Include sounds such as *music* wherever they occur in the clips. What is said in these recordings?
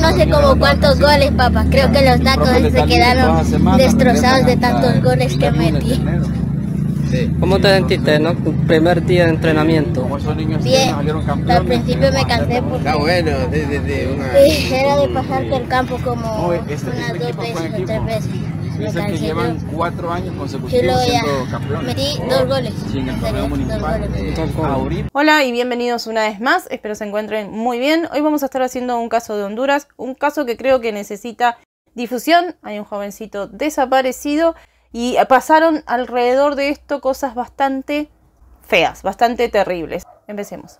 no sé como cuántos goles, papá. Creo que los tacos se quedaron destrozados de tantos goles que metí. ¿Cómo te sentiste, no? primer día de entrenamiento. Bien, al principio me cansé porque era de pasar por el campo como este unas este dos veces tres veces que llevan cuatro años Metí dos goles. Eh, Hola y bienvenidos una vez más. Espero se encuentren muy bien. Hoy vamos a estar haciendo un caso de Honduras, un caso que creo que necesita difusión. Hay un jovencito desaparecido y pasaron alrededor de esto cosas bastante feas, bastante terribles. Empecemos.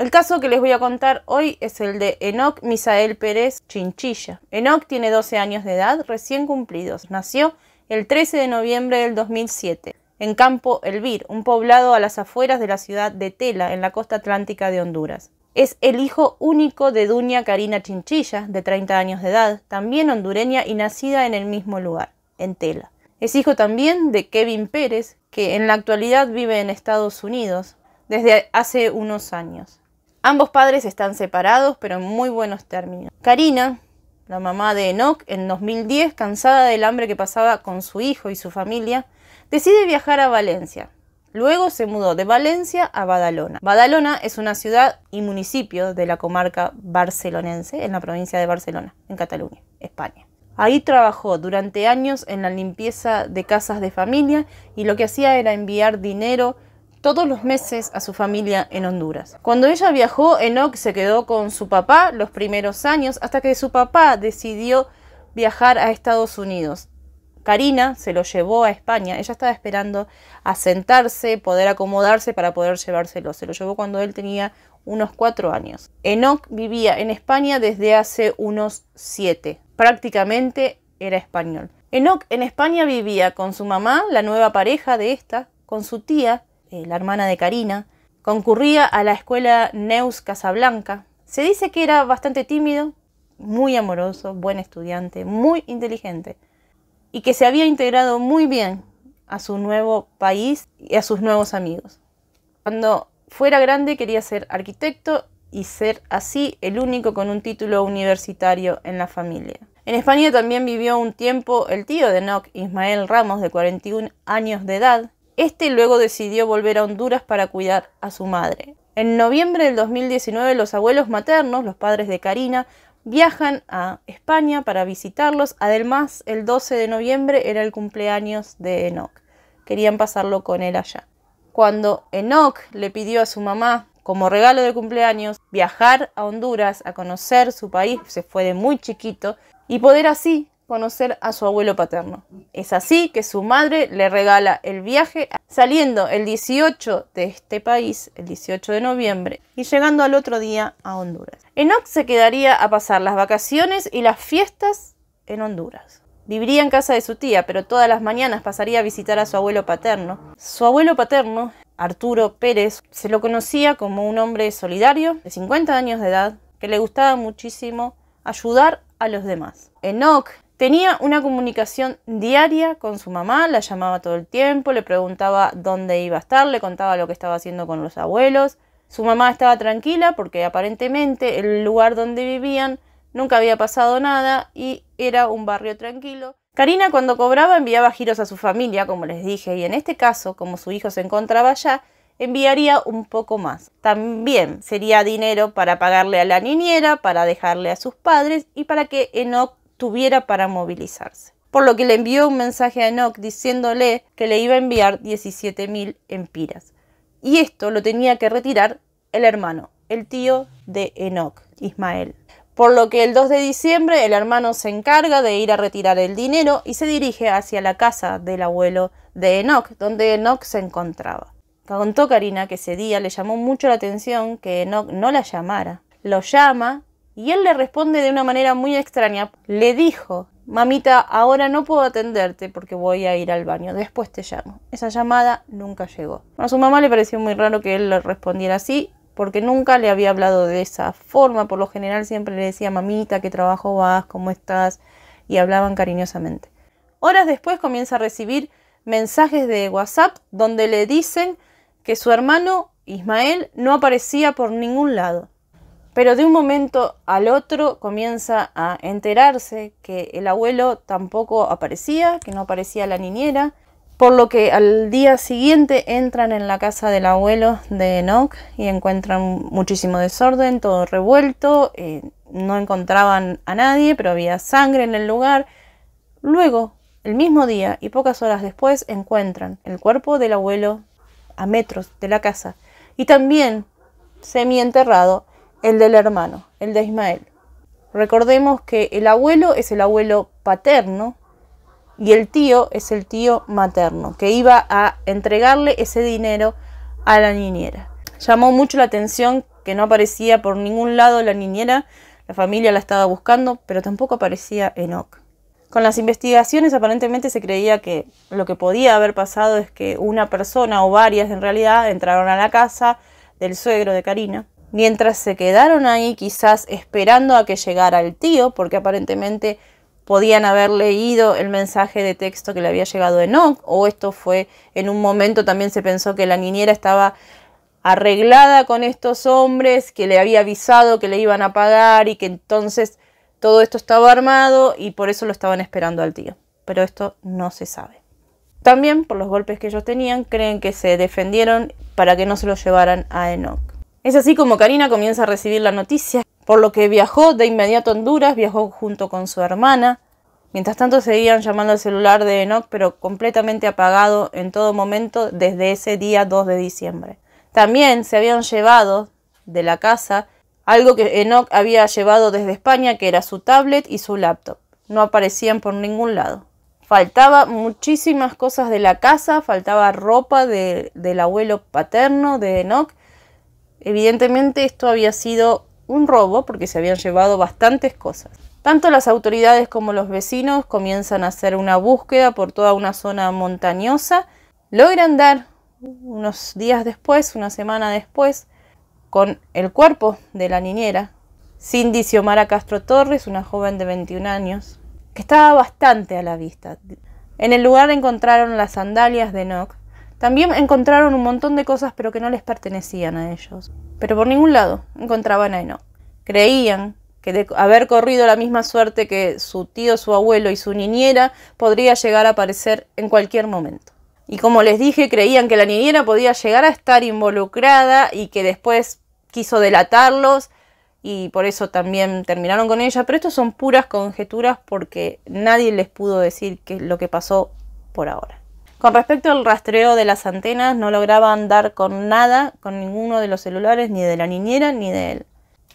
El caso que les voy a contar hoy es el de Enoch Misael Pérez Chinchilla. Enoch tiene 12 años de edad, recién cumplidos. Nació el 13 de noviembre del 2007 en Campo Elvir, un poblado a las afueras de la ciudad de Tela, en la costa atlántica de Honduras. Es el hijo único de Dunia Karina Chinchilla, de 30 años de edad, también hondureña y nacida en el mismo lugar, en Tela. Es hijo también de Kevin Pérez, que en la actualidad vive en Estados Unidos desde hace unos años. Ambos padres están separados, pero en muy buenos términos. Karina, la mamá de Enoch, en 2010, cansada del hambre que pasaba con su hijo y su familia, decide viajar a Valencia. Luego se mudó de Valencia a Badalona. Badalona es una ciudad y municipio de la comarca barcelonense, en la provincia de Barcelona, en Cataluña, España. Ahí trabajó durante años en la limpieza de casas de familia y lo que hacía era enviar dinero todos los meses a su familia en Honduras. Cuando ella viajó, Enoch se quedó con su papá los primeros años hasta que su papá decidió viajar a Estados Unidos. Karina se lo llevó a España. Ella estaba esperando asentarse, poder acomodarse para poder llevárselo. Se lo llevó cuando él tenía unos cuatro años. Enoch vivía en España desde hace unos siete. Prácticamente era español. Enoch en España vivía con su mamá, la nueva pareja de esta, con su tía, eh, la hermana de Karina, concurría a la escuela Neus Casablanca. Se dice que era bastante tímido, muy amoroso, buen estudiante, muy inteligente y que se había integrado muy bien a su nuevo país y a sus nuevos amigos. Cuando fuera grande quería ser arquitecto y ser así el único con un título universitario en la familia. En España también vivió un tiempo el tío de Nock, Ismael Ramos, de 41 años de edad, este luego decidió volver a Honduras para cuidar a su madre. En noviembre del 2019 los abuelos maternos, los padres de Karina, viajan a España para visitarlos. Además, el 12 de noviembre era el cumpleaños de Enoch. Querían pasarlo con él allá. Cuando Enoch le pidió a su mamá como regalo de cumpleaños viajar a Honduras a conocer su país, se fue de muy chiquito y poder así conocer a su abuelo paterno. Es así que su madre le regala el viaje saliendo el 18 de este país, el 18 de noviembre, y llegando al otro día a Honduras. Enoch se quedaría a pasar las vacaciones y las fiestas en Honduras. Viviría en casa de su tía, pero todas las mañanas pasaría a visitar a su abuelo paterno. Su abuelo paterno, Arturo Pérez, se lo conocía como un hombre solidario, de 50 años de edad, que le gustaba muchísimo ayudar a los demás. Enoch Tenía una comunicación diaria con su mamá, la llamaba todo el tiempo, le preguntaba dónde iba a estar, le contaba lo que estaba haciendo con los abuelos. Su mamá estaba tranquila porque aparentemente el lugar donde vivían nunca había pasado nada y era un barrio tranquilo. Karina cuando cobraba enviaba giros a su familia, como les dije, y en este caso, como su hijo se encontraba allá, enviaría un poco más. También sería dinero para pagarle a la niñera, para dejarle a sus padres y para que Enoch tuviera para movilizarse. Por lo que le envió un mensaje a Enoch diciéndole que le iba a enviar 17.000 empiras. Y esto lo tenía que retirar el hermano, el tío de Enoch, Ismael. Por lo que el 2 de diciembre el hermano se encarga de ir a retirar el dinero y se dirige hacia la casa del abuelo de Enoch, donde Enoch se encontraba. Contó Karina que ese día le llamó mucho la atención que Enoch no la llamara. Lo llama y él le responde de una manera muy extraña. Le dijo, mamita, ahora no puedo atenderte porque voy a ir al baño, después te llamo. Esa llamada nunca llegó. A su mamá le pareció muy raro que él le respondiera así, porque nunca le había hablado de esa forma. Por lo general siempre le decía, mamita, ¿qué trabajo vas? ¿Cómo estás? Y hablaban cariñosamente. Horas después comienza a recibir mensajes de WhatsApp donde le dicen que su hermano Ismael no aparecía por ningún lado. Pero de un momento al otro comienza a enterarse que el abuelo tampoco aparecía, que no aparecía la niñera, por lo que al día siguiente entran en la casa del abuelo de Enoch y encuentran muchísimo desorden, todo revuelto, eh, no encontraban a nadie, pero había sangre en el lugar. Luego, el mismo día y pocas horas después, encuentran el cuerpo del abuelo a metros de la casa y también semi enterrado el del hermano, el de Ismael. Recordemos que el abuelo es el abuelo paterno y el tío es el tío materno, que iba a entregarle ese dinero a la niñera. Llamó mucho la atención que no aparecía por ningún lado la niñera, la familia la estaba buscando, pero tampoco aparecía Enoch. Con las investigaciones aparentemente se creía que lo que podía haber pasado es que una persona o varias en realidad entraron a la casa del suegro de Karina Mientras se quedaron ahí quizás esperando a que llegara el tío, porque aparentemente podían haber leído el mensaje de texto que le había llegado Enoch, o esto fue en un momento también se pensó que la niñera estaba arreglada con estos hombres, que le había avisado que le iban a pagar y que entonces todo esto estaba armado y por eso lo estaban esperando al tío. Pero esto no se sabe. También por los golpes que ellos tenían, creen que se defendieron para que no se lo llevaran a Enoch. Es así como Karina comienza a recibir la noticia, por lo que viajó de inmediato a Honduras, viajó junto con su hermana. Mientras tanto seguían llamando al celular de Enoch, pero completamente apagado en todo momento desde ese día 2 de diciembre. También se habían llevado de la casa algo que Enoch había llevado desde España, que era su tablet y su laptop. No aparecían por ningún lado. Faltaba muchísimas cosas de la casa, faltaba ropa del abuelo paterno de Enoch Evidentemente esto había sido un robo porque se habían llevado bastantes cosas. Tanto las autoridades como los vecinos comienzan a hacer una búsqueda por toda una zona montañosa. Logran dar unos días después, una semana después, con el cuerpo de la niñera, Cindy Xiomara Castro Torres, una joven de 21 años, que estaba bastante a la vista. En el lugar encontraron las sandalias de Nock, también encontraron un montón de cosas pero que no les pertenecían a ellos. Pero por ningún lado encontraban a Eno Creían que de haber corrido la misma suerte que su tío, su abuelo y su niñera podría llegar a aparecer en cualquier momento. Y como les dije, creían que la niñera podía llegar a estar involucrada y que después quiso delatarlos y por eso también terminaron con ella. Pero esto son puras conjeturas porque nadie les pudo decir qué es lo que pasó por ahora. Con respecto al rastreo de las antenas, no lograba andar con nada, con ninguno de los celulares, ni de la niñera, ni de él.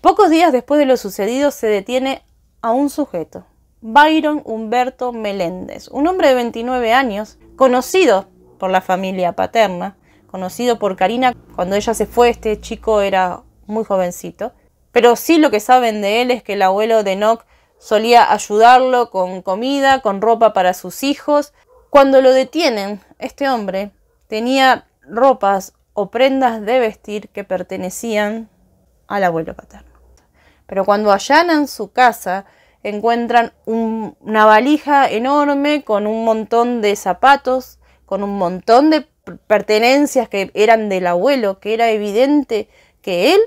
Pocos días después de lo sucedido se detiene a un sujeto, Byron Humberto Meléndez, un hombre de 29 años, conocido por la familia paterna, conocido por Karina, cuando ella se fue este chico era muy jovencito, pero sí lo que saben de él es que el abuelo de Nock solía ayudarlo con comida, con ropa para sus hijos, cuando lo detienen, este hombre tenía ropas o prendas de vestir que pertenecían al abuelo paterno. Pero cuando allanan su casa, encuentran una valija enorme con un montón de zapatos, con un montón de pertenencias que eran del abuelo, que era evidente que él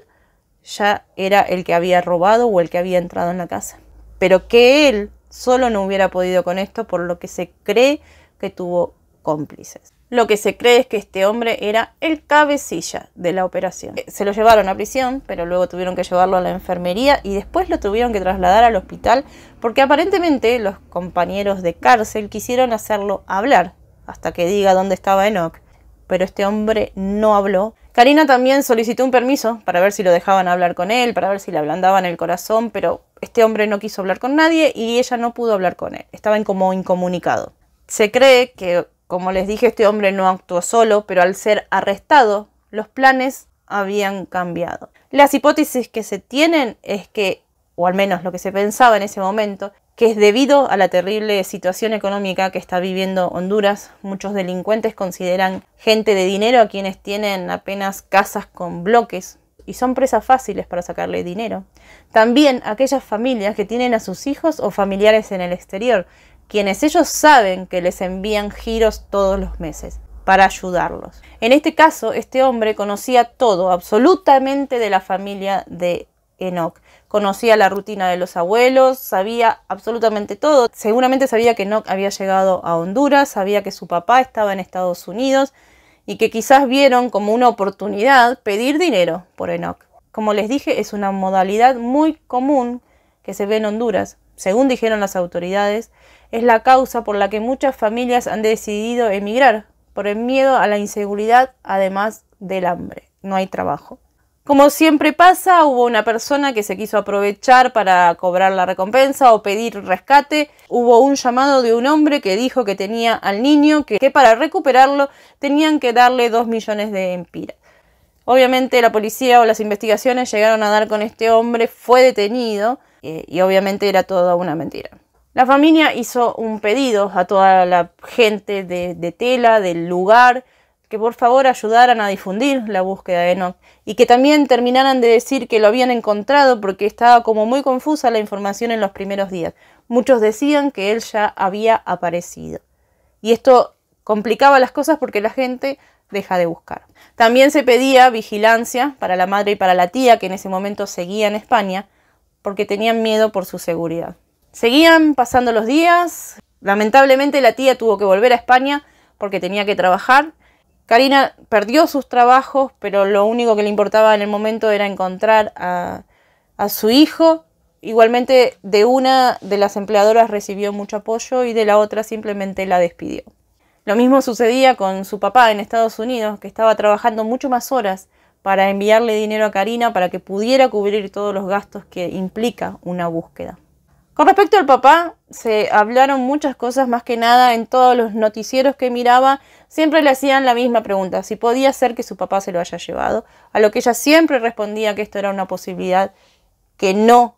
ya era el que había robado o el que había entrado en la casa. Pero que él solo no hubiera podido con esto, por lo que se cree que tuvo cómplices. Lo que se cree es que este hombre era el cabecilla de la operación. Eh, se lo llevaron a prisión, pero luego tuvieron que llevarlo a la enfermería y después lo tuvieron que trasladar al hospital porque aparentemente los compañeros de cárcel quisieron hacerlo hablar hasta que diga dónde estaba Enoch. Pero este hombre no habló. Karina también solicitó un permiso para ver si lo dejaban hablar con él, para ver si le ablandaban el corazón, pero este hombre no quiso hablar con nadie y ella no pudo hablar con él. Estaba como incomunicado. Se cree que, como les dije, este hombre no actuó solo, pero al ser arrestado, los planes habían cambiado. Las hipótesis que se tienen es que, o al menos lo que se pensaba en ese momento, que es debido a la terrible situación económica que está viviendo Honduras. Muchos delincuentes consideran gente de dinero a quienes tienen apenas casas con bloques y son presas fáciles para sacarle dinero. También aquellas familias que tienen a sus hijos o familiares en el exterior, quienes ellos saben que les envían giros todos los meses para ayudarlos. En este caso, este hombre conocía todo, absolutamente de la familia de Enoch. Conocía la rutina de los abuelos, sabía absolutamente todo. Seguramente sabía que Enoch había llegado a Honduras, sabía que su papá estaba en Estados Unidos y que quizás vieron como una oportunidad pedir dinero por Enoch. Como les dije, es una modalidad muy común que se ve en Honduras. Según dijeron las autoridades, es la causa por la que muchas familias han decidido emigrar, por el miedo a la inseguridad, además del hambre. No hay trabajo. Como siempre pasa, hubo una persona que se quiso aprovechar para cobrar la recompensa o pedir rescate. Hubo un llamado de un hombre que dijo que tenía al niño, que, para recuperarlo tenían que darle 2 millones de empiras. Obviamente la policía o las investigaciones llegaron a dar con este hombre, fue detenido eh, y obviamente era toda una mentira. La familia hizo un pedido a toda la gente de, Tela, del lugar, que por favor ayudaran a difundir la búsqueda de Enoch y que también terminaran de decir que lo habían encontrado porque estaba como muy confusa la información en los primeros días. Muchos decían que él ya había aparecido. Y esto complicaba las cosas porque la gente deja de buscar. También se pedía vigilancia para la madre y para la tía que en ese momento seguía en España porque tenían miedo por su seguridad. Seguían pasando los días. Lamentablemente la tía tuvo que volver a España porque tenía que trabajar. Karina perdió sus trabajos, pero lo único que le importaba en el momento era encontrar a, a su hijo. Igualmente de una de las empleadoras recibió mucho apoyo y de la otra simplemente la despidió. Lo mismo sucedía con su papá en Estados Unidos, que estaba trabajando mucho más horas para enviarle dinero a Karina para que pudiera cubrir todos los gastos que implica una búsqueda. Con respecto al papá, se hablaron muchas cosas, más que nada en todos los noticieros que miraba, siempre le hacían la misma pregunta, si podía ser que su papá se lo haya llevado, a lo que ella siempre respondía que esto era una posibilidad que no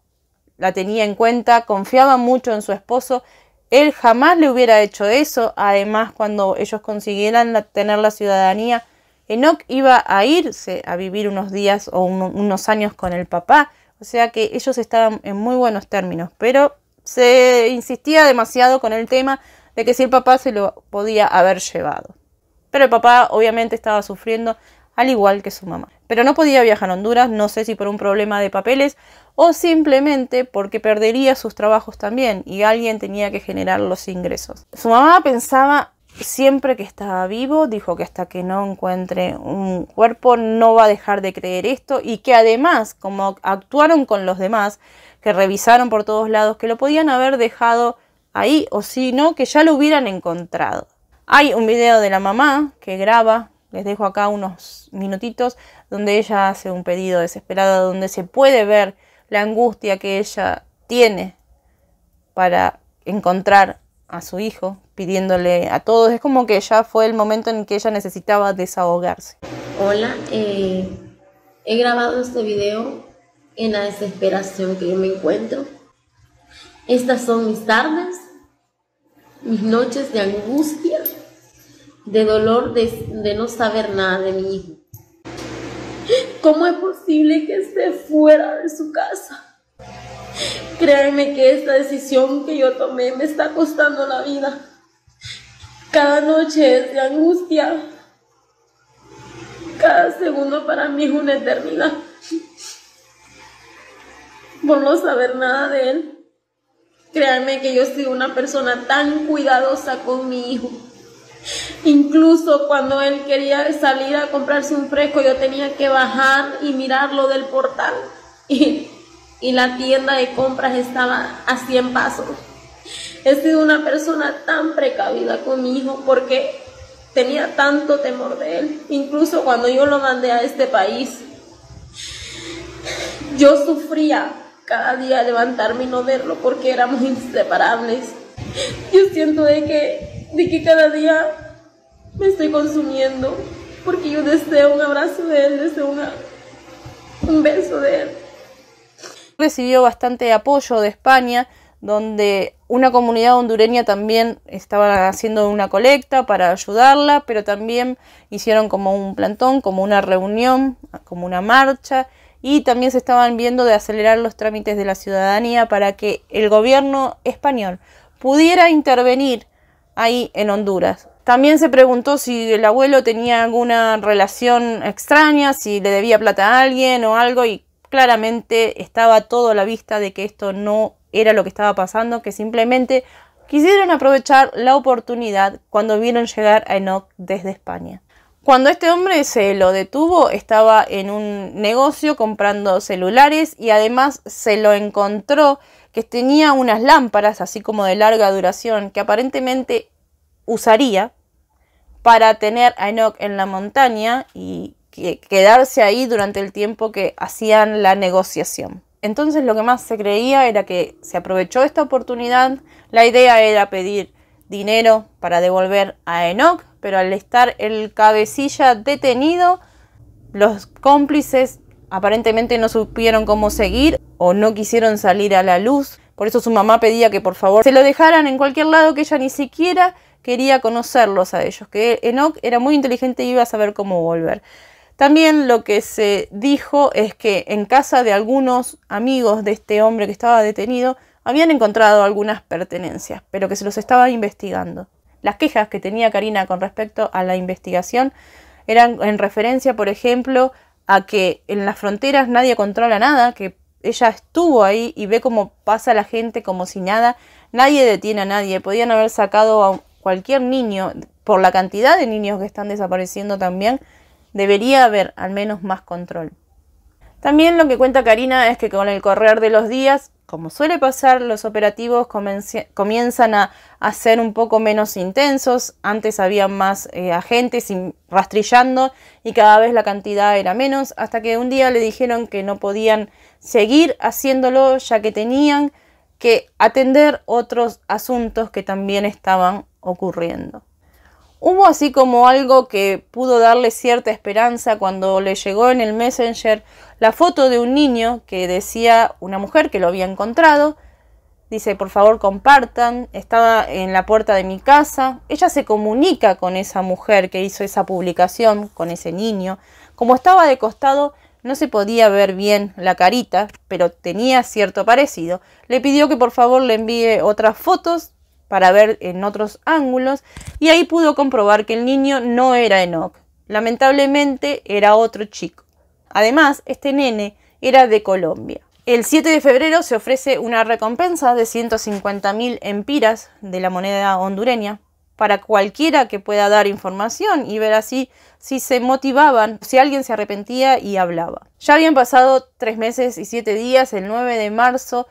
la tenía en cuenta, confiaba mucho en su esposo, él jamás le hubiera hecho eso, además cuando ellos consiguieran tener la ciudadanía, Enoch iba a irse a vivir unos días o unos años con el papá, o sea que ellos estaban en muy buenos términos, pero se insistía demasiado con el tema de que si el papá se lo podía haber llevado. Pero el papá obviamente estaba sufriendo al igual que su mamá. Pero no podía viajar a Honduras, no sé si por un problema de papeles o simplemente porque perdería sus trabajos también y alguien tenía que generar los ingresos. Su mamá pensaba siempre que estaba vivo, dijo que hasta que no encuentre un cuerpo no va a dejar de creer esto y que además, como actuaron con los demás, que revisaron por todos lados, que lo podían haber dejado ahí o si no, que ya lo hubieran encontrado. Hay un video de la mamá que graba, les dejo acá unos minutitos, donde ella hace un pedido desesperado, donde se puede ver la angustia que ella tiene para encontrar a su hijo, pidiéndole a todos. Es como que ya fue el momento en que ella necesitaba desahogarse. Hola, eh, he grabado este video en la desesperación que yo me encuentro. Estas son mis tardes, mis noches de angustia, de dolor de, de no saber nada de mi hijo. ¿Cómo es posible que esté fuera de su casa? Créanme que esta decisión que yo tomé me está costando la vida. Cada noche es de angustia. Cada segundo para mí es una eternidad. Por no saber nada de él. Créanme que yo soy una persona tan cuidadosa con mi hijo. Incluso cuando él quería salir a comprarse un fresco, yo tenía que bajar y mirarlo del portal. *laughs* Y y la tienda de compras estaba a 100 pasos. He sido una persona tan precavida con mi hijo porque tenía tanto temor de él, incluso cuando yo lo mandé a este país. Yo sufría cada día levantarme y no verlo porque éramos inseparables. Yo siento de que, de que cada día me estoy consumiendo porque yo deseo un abrazo de él, deseo una, un beso de él recibió bastante apoyo de España, donde una comunidad hondureña también estaba haciendo una colecta para ayudarla, pero también hicieron como un plantón, como una reunión, como una marcha, y también se estaban viendo de acelerar los trámites de la ciudadanía para que el gobierno español pudiera intervenir ahí en Honduras. También se preguntó si el abuelo tenía alguna relación extraña, si le debía plata a alguien o algo, y claramente estaba todo a la vista de que esto no era lo que estaba pasando, que simplemente quisieron aprovechar la oportunidad cuando vieron llegar a Enoch desde España. Cuando este hombre se lo detuvo, estaba en un negocio comprando celulares y además se lo encontró que tenía unas lámparas así como de larga duración que aparentemente usaría para tener a Enoch en la montaña y quedarse ahí durante el tiempo que hacían la negociación. Entonces lo que más se creía era que se aprovechó esta oportunidad, la idea era pedir dinero para devolver a Enoch, pero al estar el cabecilla detenido, los cómplices aparentemente no supieron cómo seguir o no quisieron salir a la luz. Por eso su mamá pedía que por favor se lo dejaran en cualquier lado, que ella ni siquiera quería conocerlos a ellos, que Enoch era muy inteligente y iba a saber cómo volver. También lo que se dijo es que en casa de algunos amigos de este hombre que estaba detenido habían encontrado algunas pertenencias, pero que se los estaba investigando. Las quejas que tenía Karina con respecto a la investigación eran en referencia, por ejemplo, a que en las fronteras nadie controla nada, que ella estuvo ahí y ve cómo pasa la gente como si nada, nadie detiene a nadie, podían haber sacado a cualquier niño, por la cantidad de niños que están desapareciendo también, Debería haber al menos más control. También lo que cuenta Karina es que con el correr de los días, como suele pasar, los operativos comienzan a, ser un poco menos intensos. Antes había más eh, agentes rastrillando y cada vez la cantidad era menos, hasta que un día le dijeron que no podían seguir haciéndolo ya que tenían que atender otros asuntos que también estaban ocurriendo. Hubo así como algo que pudo darle cierta esperanza cuando le llegó en el Messenger la foto de un niño que decía una mujer que lo había encontrado. Dice, por favor compartan, estaba en la puerta de mi casa. Ella se comunica con esa mujer que hizo esa publicación, con ese niño. Como estaba de costado, no se podía ver bien la carita, pero tenía cierto parecido. Le pidió que por favor le envíe otras fotos para ver en otros ángulos y ahí pudo comprobar que el niño no era Enoch. Lamentablemente era otro chico. Además, este nene era de Colombia. El 7 de febrero se ofrece una recompensa de 150.000 empiras de la moneda hondureña para cualquiera que pueda dar información y ver así si se motivaban, si alguien se arrepentía y hablaba. Ya habían pasado tres meses y siete días, el 9 de marzo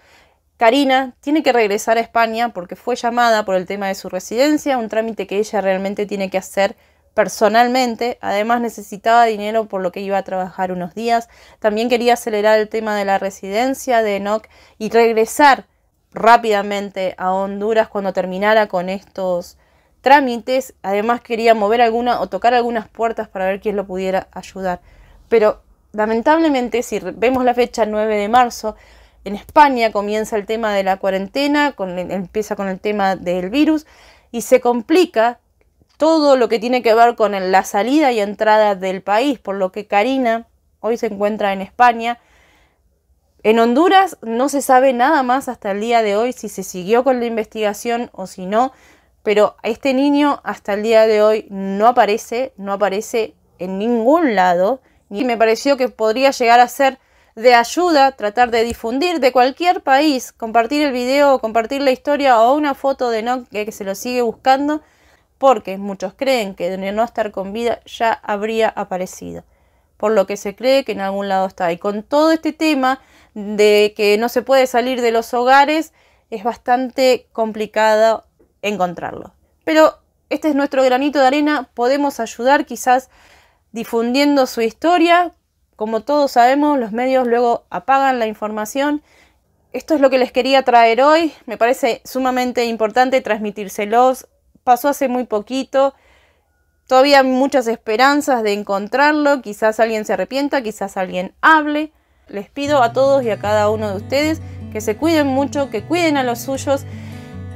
Karina tiene que regresar a España porque fue llamada por el tema de su residencia, un trámite que ella realmente tiene que hacer personalmente. Además necesitaba dinero por lo que iba a trabajar unos días. También quería acelerar el tema de la residencia de Enoch y regresar rápidamente a Honduras cuando terminara con estos trámites. Además quería mover alguna o tocar algunas puertas para ver quién lo pudiera ayudar. Pero lamentablemente si vemos la fecha 9 de marzo, en España comienza el tema de la cuarentena, empieza con el tema del virus y se complica todo lo que tiene que ver con la salida y entrada del país, por lo que Karina hoy se encuentra en España. En Honduras no se sabe nada más hasta el día de hoy si se siguió con la investigación o si no, pero este niño hasta el día de hoy no aparece, no aparece en ningún lado, y me pareció que podría llegar a ser de ayuda, tratar de difundir de cualquier país, compartir el video, compartir la historia o una foto de no que se lo sigue buscando, porque muchos creen que de no estar con vida ya habría aparecido, por lo que se cree que en algún lado está. Y con todo este tema de que no se puede salir de los hogares, es bastante complicado encontrarlo. Pero este es nuestro granito de arena, podemos ayudar quizás difundiendo su historia, como todos sabemos, los medios luego apagan la información. Esto es lo que les quería traer hoy. Me parece sumamente importante transmitírselos. Pasó hace muy poquito. Todavía hay muchas esperanzas de encontrarlo. Quizás alguien se arrepienta, quizás alguien hable. Les pido a todos y a cada uno de ustedes que se cuiden mucho, que cuiden a los suyos,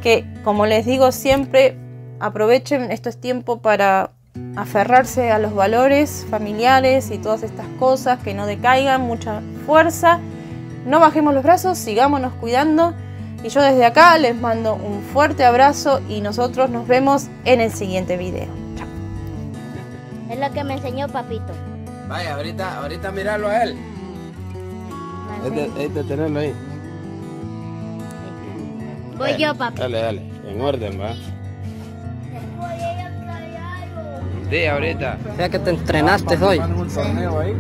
que como les digo siempre, aprovechen estos tiempos para aferrarse a los valores familiares y todas estas cosas, que no decaigan, mucha fuerza. No bajemos los brazos, sigámonos cuidando. Y yo desde acá les mando un fuerte abrazo y nosotros nos vemos en el siguiente video. Chao. Es lo que me enseñó papito. Vaya, ahorita, ahorita mirarlo a él. Este, este tenerlo ahí. Voy yo, papito. Dale, dale, en orden, va. de Abreta. O sea que te entrenaste hoy. En un torneo ahí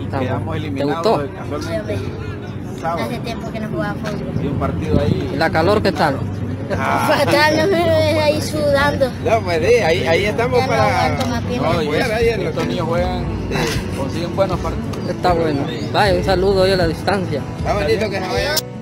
y Estamos. quedamos eliminados. ¿Te gustó? Hace tiempo que no jugaba fútbol. Y un partido ahí. la calor qué tal? Ah. Fatal, no ahí sudando. No, pues ahí, ahí estamos para. No, no pues, los niños juegan, consiguen buenos partidos. Está bueno. Vaya, un saludo hoy a la distancia. Está bonito que se vayan.